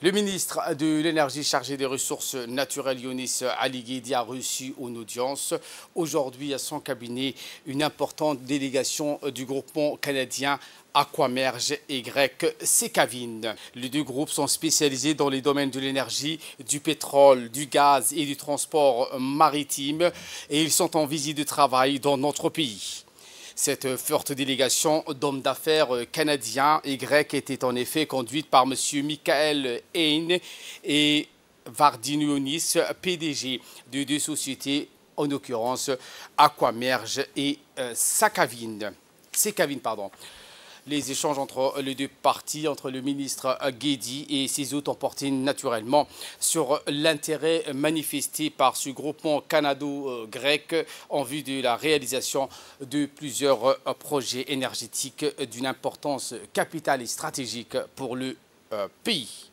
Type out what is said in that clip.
Le ministre de l'Énergie chargé des ressources naturelles, Yonis Ali a reçu une audience aujourd'hui à son cabinet une importante délégation du groupement canadien Aquamerge et Grec Secavine. Les deux groupes sont spécialisés dans les domaines de l'énergie, du pétrole, du gaz et du transport maritime et ils sont en visite de travail dans notre pays. Cette forte délégation d'hommes d'affaires euh, canadiens et grecs était en effet conduite par M. Michael Haynes et Vardinionis, PDG de deux sociétés, en l'occurrence Aquamerge et euh, Sakavine. pardon. Les échanges entre euh, les deux parties, entre le ministre euh, Guédi et ses hôtes, ont porté naturellement sur l'intérêt manifesté par ce groupement canado-grec en vue de la réalisation de plusieurs euh, projets énergétiques d'une importance capitale et stratégique pour le pays.